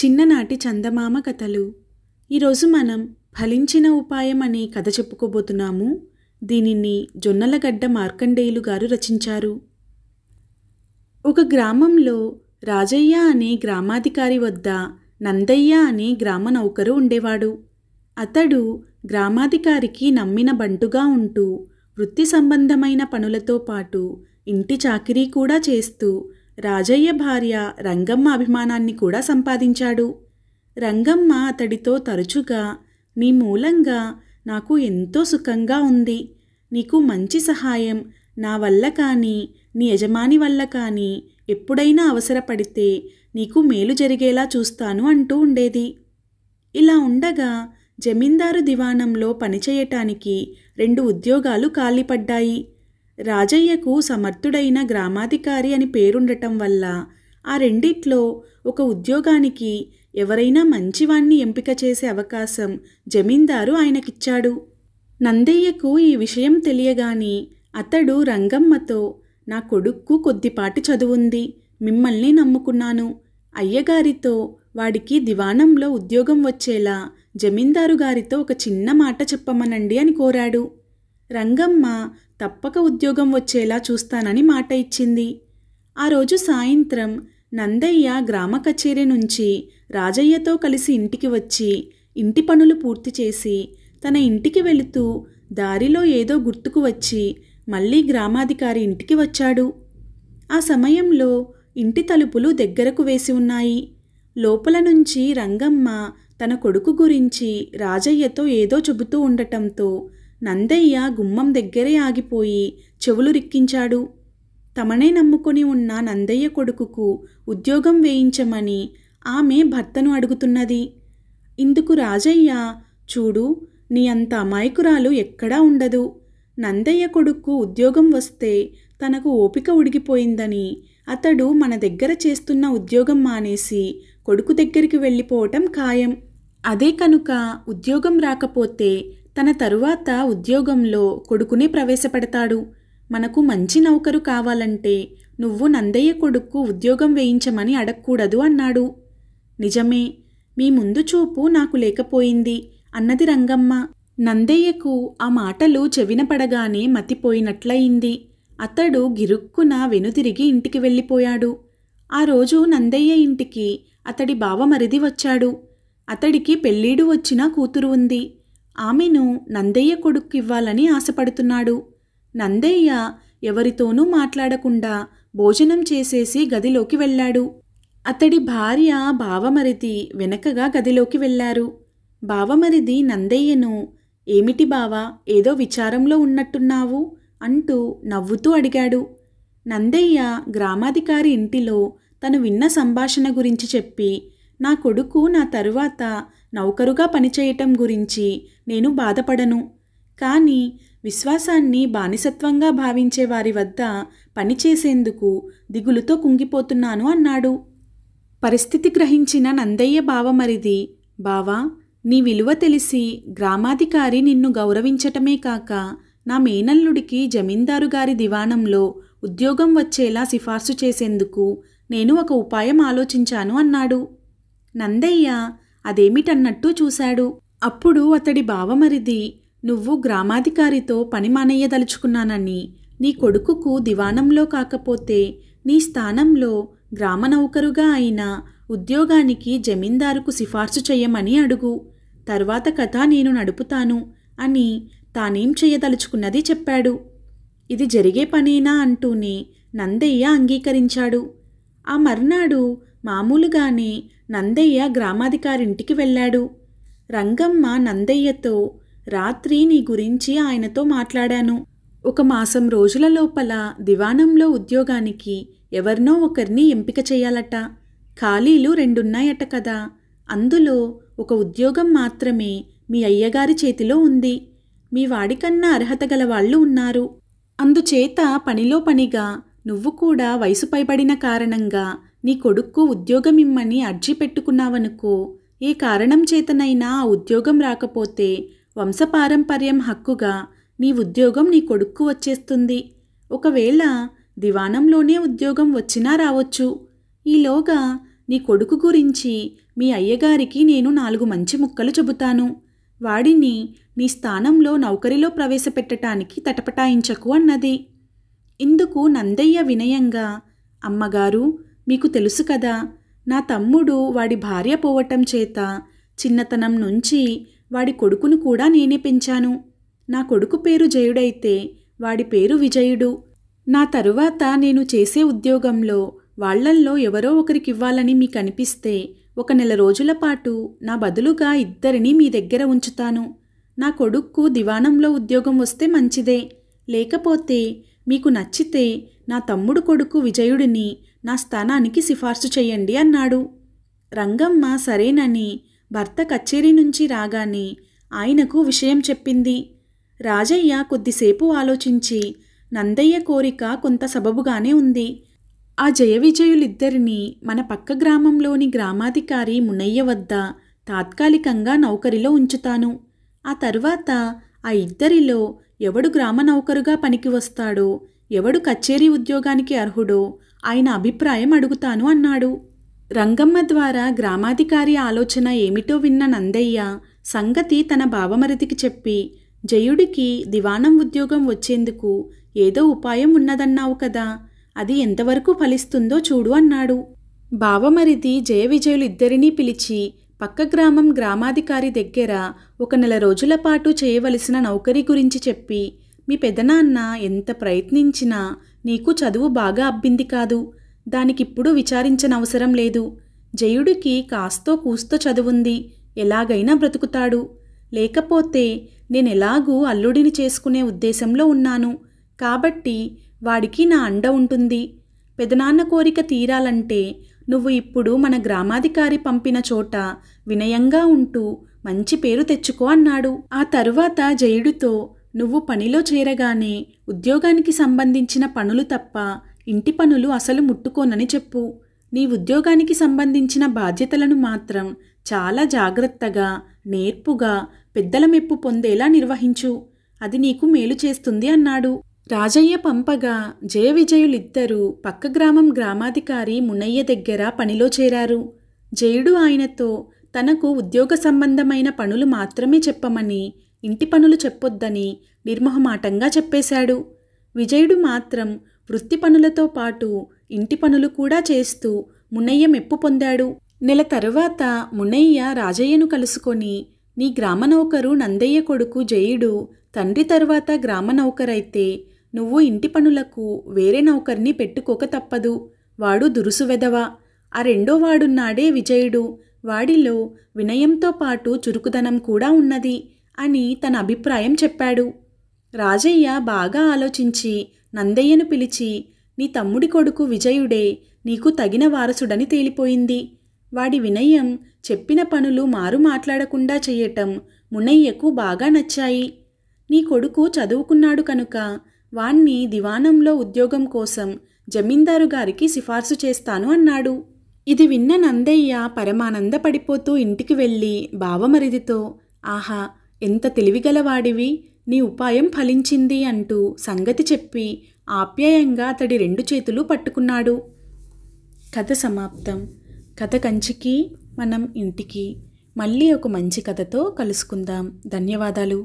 చిన్ననాటి చందమామ కథలు ఈరోజు మనం ఫలించిన ఉపాయం అనే కథ చెప్పుకోబోతున్నాము దీనిని జొన్నలగడ్డ మార్కండేయులు గారు రచించారు ఒక గ్రామంలో రాజయ్య అనే గ్రామాధికారి వద్ద నందయ్య అనే గ్రామ నౌకరు ఉండేవాడు అతడు గ్రామాధికారికి నమ్మిన బంటుగా ఉంటూ వృత్తి సంబంధమైన పనులతో పాటు ఇంటి చాకిరీ కూడా చేస్తూ రాజయ్య భార్య రంగమ్మ అభిమానాన్ని కూడా సంపాదించాడు రంగమ్మ అతడితో తరచుగా నీ మూలంగా నాకు ఎంతో సుఖంగా ఉంది నీకు మంచి సహాయం నా వల్ల కానీ నీ యజమాని వల్ల కానీ ఎప్పుడైనా అవసరపడితే నీకు మేలు జరిగేలా చూస్తాను అంటూ ఉండేది ఇలా ఉండగా జమీందారు దివాణంలో పనిచేయటానికి రెండు ఉద్యోగాలు ఖాళీపడ్డాయి రాజయ్యకు సమర్థుడైన గ్రామాధికారి అని పేరుండటం వల్ల ఆ రెండిట్లో ఒక ఉద్యోగానికి ఎవరైనా మంచివాణ్ణి ఎంపిక చేసే అవకాశం జమీందారు ఆయనకిచ్చాడు నందయ్యకు ఈ విషయం తెలియగాని అతడు రంగమ్మతో నా కొడుక్కు కొద్దిపాటి చదువుంది మిమ్మల్ని నమ్ముకున్నాను అయ్యగారితో వాడికి దివాణంలో ఉద్యోగం వచ్చేలా జమీందారు గారితో ఒక చిన్న మాట చెప్పమనండి అని కోరాడు రంగమ్మ తప్పక ఉద్యోగం వచ్చేలా చూస్తానని మాట ఇచ్చింది ఆ రోజు సాయంత్రం నందయ్య గ్రామ కచేరీ నుంచి రాజయ్యతో కలిసి ఇంటికి వచ్చి ఇంటి పనులు పూర్తి చేసి తన ఇంటికి వెళుతూ దారిలో ఏదో గుర్తుకు వచ్చి మళ్ళీ గ్రామాధికారి ఇంటికి వచ్చాడు ఆ సమయంలో ఇంటి తలుపులు దగ్గరకు వేసి ఉన్నాయి లోపల నుంచి రంగమ్మ తన కొడుకు గురించి రాజయ్యతో ఏదో చెబుతూ ఉండటంతో నందయ్య గుమ్మం దగ్గరే ఆగిపోయి చెవులు రిక్కించాడు తమనే నమ్ముకొని ఉన్న నందయ్య కొడుకుకు ఉద్యోగం వేయించమని ఆమె భర్తను అడుగుతున్నది ఇందుకు రాజయ్య చూడు నీ అంత అమాయకురాలు ఎక్కడా ఉండదు నందయ్య కొడుకు ఉద్యోగం వస్తే తనకు ఓపిక ఉడిగిపోయిందని అతడు మన దగ్గర చేస్తున్న ఉద్యోగం మానేసి కొడుకు దగ్గరికి వెళ్ళిపోవటం ఖాయం అదే కనుక ఉద్యోగం రాకపోతే తన తరువాత ఉద్యోగంలో కొడుకునే ప్రవేశపెడతాడు మనకు మంచి నౌకరు కావాలంటే నువ్వు నందయ్య కొడుకు ఉద్యోగం వేయించమని అడగకూడదు అన్నాడు నిజమే మీ ముందు చూపు నాకు లేకపోయింది అన్నది రంగమ్మ నందయ్యకు ఆ మాటలు చెవిన పడగానే మతిపోయినట్లయింది అతడు గిరుక్కున వెనుతిరిగి ఇంటికి వెళ్ళిపోయాడు ఆ రోజు నందయ్య ఇంటికి అతడి బావమరిది వచ్చాడు అతడికి పెళ్ళీడు వచ్చిన కూతురు ఉంది ఆమెను నందయ్య కొడుకు ఇవ్వాలని ఆశపడుతున్నాడు నందయ్య ఎవరితోనూ మాట్లాడకుండా భోజనం చేసేసి గదిలోకి వెళ్ళాడు అతడి భార్య బావమరిది వెనకగా గదిలోకి వెళ్ళారు బావమరిది నందయ్యను ఏమిటి బావా ఏదో విచారంలో ఉన్నట్టున్నావు అంటూ నవ్వుతూ అడిగాడు నందయ్య గ్రామాధికారి ఇంటిలో తను విన్న సంభాషణ గురించి చెప్పి నా కొడుకు నా తరువాత నౌకరుగా పనిచేయటం గురించి నేను బాధపడను కానీ విశ్వాసాన్ని బానిసత్వంగా భావించే వారి వద్ద పనిచేసేందుకు దిగులుతో కుంగిపోతున్నాను అన్నాడు పరిస్థితి గ్రహించిన నందయ్య బావమరిది బావా నీ విలువ తెలిసి గ్రామాధికారి నిన్ను గౌరవించటమే కాక నా మేనల్లుడికి జమీందారు గారి దివాణంలో ఉద్యోగం వచ్చేలా సిఫార్సు చేసేందుకు నేను ఒక ఉపాయం ఆలోచించాను అన్నాడు నందయ్య అదేమిటన్నట్టు చూశాడు అప్పుడు అతడి బావమరిది నువ్వు గ్రామాధికారితో పని మానేయదలుచుకున్నానని నీ కొడుకుకు దివాణంలో కాకపోతే నీ స్థానంలో గ్రామ నౌకరుగా అయిన ఉద్యోగానికి జమీందారుకు సిఫార్సు చేయమని అడుగు తర్వాత కథ నేను నడుపుతాను అని తానేం చేయదలుచుకున్నది చెప్పాడు ఇది జరిగే పనేనా అంటూనే నందయ్య అంగీకరించాడు ఆ మర్నాడు మామూలుగానే నందయ్య గ్రామాధికారింటికి వెళ్ళాడు రంగమ్మ నందయ్యతో రాత్రి నీ గురించి ఆయనతో మాట్లాడాను ఒక మాసం రోజుల లోపల దివాణంలో ఉద్యోగానికి ఎవరినో ఒకరిని ఎంపిక చేయాలట ఖాళీలు రెండున్నాయట కదా అందులో ఒక ఉద్యోగం మాత్రమే మీ అయ్యగారి చేతిలో ఉంది మీ వాడికన్నా అర్హత గల వాళ్ళు ఉన్నారు అందుచేత పనిలో పనిగా నువ్వు కూడా వయసు పైబడిన కారణంగా నీ కొడుక్కు ఉద్యోగం ఇమ్మని అర్జీ పెట్టుకున్నావనుకో ఏ కారణం చేతనైనా ఆ ఉద్యోగం రాకపోతే వంశపారంపర్యం హక్కుగా నీ ఉద్యోగం నీ కొడుక్కు వచ్చేస్తుంది ఒకవేళ దివానంలోనే ఉద్యోగం వచ్చినా రావచ్చు ఈలోగా నీ కొడుకు గురించి మీ అయ్యగారికి నేను నాలుగు మంచి ముక్కలు చెబుతాను వాడిని నీ స్థానంలో నౌకరిలో ప్రవేశపెట్టటానికి తటపటాయించకు అన్నది ఇందుకు నందయ్య వినయంగా అమ్మగారు మీకు తెలుసు కదా నా తమ్ముడు వాడి భార్య పోవటం చేత చిన్నతనం నుంచి వాడి కొడుకును కూడా నేనే పెంచాను నా కొడుకు పేరు జయుడైతే వాడి పేరు విజయుడు నా తరువాత నేను చేసే ఉద్యోగంలో వాళ్లల్లో ఎవరో ఒకరికివ్వాలని మీకు అనిపిస్తే ఒక నెల రోజుల పాటు నా బదులుగా ఇద్దరిని మీ దగ్గర ఉంచుతాను నా కొడుక్కు దివాణంలో ఉద్యోగం వస్తే మంచిదే లేకపోతే మీకు నచ్చితే నా తమ్ముడు కొడుకు విజయుడిని నా స్థానానికి సిఫార్సు చేయండి అన్నాడు రంగమ్మ సరేనని భర్త కచ్చేరీ నుంచి రాగానే ఆయనకు విషయం చెప్పింది రాజయ్య కొద్దిసేపు ఆలోచించి నందయ్య కోరిక కొంత సబబుగానే ఉంది ఆ జయ విజయులిద్దరినీ మన పక్క గ్రామంలోని గ్రామాధికారి మునయ్య వద్ద తాత్కాలికంగా నౌకరిలో ఉంచుతాను ఆ తర్వాత ఆ ఇద్దరిలో ఎవడు గ్రామ నౌకరుగా పనికి వస్తాడో ఎవడు కచ్చేరీ ఉద్యోగానికి అర్హుడో ఆయన అభిప్రాయం అడుగుతాను అన్నాడు రంగమ్మ ద్వారా గ్రామాధికారి ఆలోచన ఏమిటో విన్న నందయ్య సంగతి తన బావమరిదికి చెప్పి జయుడికి దివాణం ఉద్యోగం వచ్చేందుకు ఏదో ఉపాయం ఉన్నదన్నావు కదా అది ఎంతవరకు ఫలిస్తుందో చూడు అన్నాడు బావమరిది జయ విజయులిద్దరినీ పిలిచి పక్క గ్రామం గ్రామాధికారి దగ్గర ఒక నెల రోజుల పాటు చేయవలసిన నౌకరీ గురించి చెప్పి మీ పెదనాన్న ఎంత ప్రయత్నించినా నీకు చదువు బాగా అబ్బింది కాదు దానికిప్పుడు విచారించనవసరం లేదు జయుడికి కాస్తో కూస్తో చదువుంది ఎలాగైనా బ్రతుకుతాడు లేకపోతే నేనెలాగూ అల్లుడిని చేసుకునే ఉద్దేశంలో ఉన్నాను కాబట్టి వాడికి నా అండ ఉంటుంది పెదనాన్న కోరిక తీరాలంటే నువ్వు ఇప్పుడు మన గ్రామాధికారి పంపిన చోట వినయంగా ఉంటూ మంచి పేరు తెచ్చుకో అన్నాడు ఆ తరువాత జయుడితో నువ్వు పనిలో చేరగానే ఉద్యోగానికి సంబంధించిన పనులు తప్ప ఇంటి పనులు అసలు ముట్టుకోనని చెప్పు నీ ఉద్యోగానికి సంబంధించిన బాధ్యతలను మాత్రం చాలా జాగ్రత్తగా నేర్పుగా పెద్దల మెప్పు పొందేలా నిర్వహించు అది నీకు మేలు చేస్తుంది అన్నాడు రాజయ్య పంపగా జయ విజయులిద్దరూ పక్క గ్రామం గ్రామాధికారి మునయ్య దగ్గర పనిలో చేరారు జయుడు ఆయనతో తనకు ఉద్యోగ సంబంధమైన పనులు మాత్రమే చెప్పమని ఇంటి పనులు చెప్పొద్దని నిర్మహమాటంగా చెప్పేశాడు విజయుడు మాత్రం వృత్తి పనులతో పాటు ఇంటి పనులు కూడా చేస్తూ మున్నయ్య మెప్పు పొందాడు నెల తరువాత మున్నయ్య రాజయ్యను కలుసుకొని నీ గ్రామనౌకరు నందయ్య కొడుకు జయుడు తండ్రి తరువాత గ్రామనౌకరైతే నువ్వు ఇంటి పనులకు వేరే నౌకర్ని పెట్టుకోక తప్పదు వాడు దురుసు ఆ రెండో వాడున్నాడే విజయుడు వాడిలో వినయంతో పాటు చురుకుదనం కూడా ఉన్నది అని తన అభిప్రాయం చెప్పాడు రాజయ్య బాగా ఆలోచించి నందయ్యను పిలిచి నీ తమ్ముడి కొడుకు విజయుడే నీకు తగిన వారసుడని తేలిపోయింది వాడి వినయం చెప్పిన పనులు మారు మాట్లాడకుండా చేయటం మునయ్యకు బాగా నచ్చాయి నీ కొడుకు చదువుకున్నాడు కనుక వాణ్ణి దివాణంలో ఉద్యోగం కోసం జమీందారు గారికి సిఫార్సు చేస్తాను అన్నాడు ఇది విన్న నందయ్య పరమానందపడిపోతూ ఇంటికి వెళ్ళి బావమరిదితో ఆహా ఎంత తెలివిగలవాడివి నీ ఉపాయం ఫలించింది అంటూ సంగతి చెప్పి ఆప్యాయంగా అతడి రెండు చేతులు పట్టుకున్నాడు కథ సమాప్తం కథ కంచికి మనం ఇంటికి మళ్ళీ ఒక మంచి కథతో కలుసుకుందాం ధన్యవాదాలు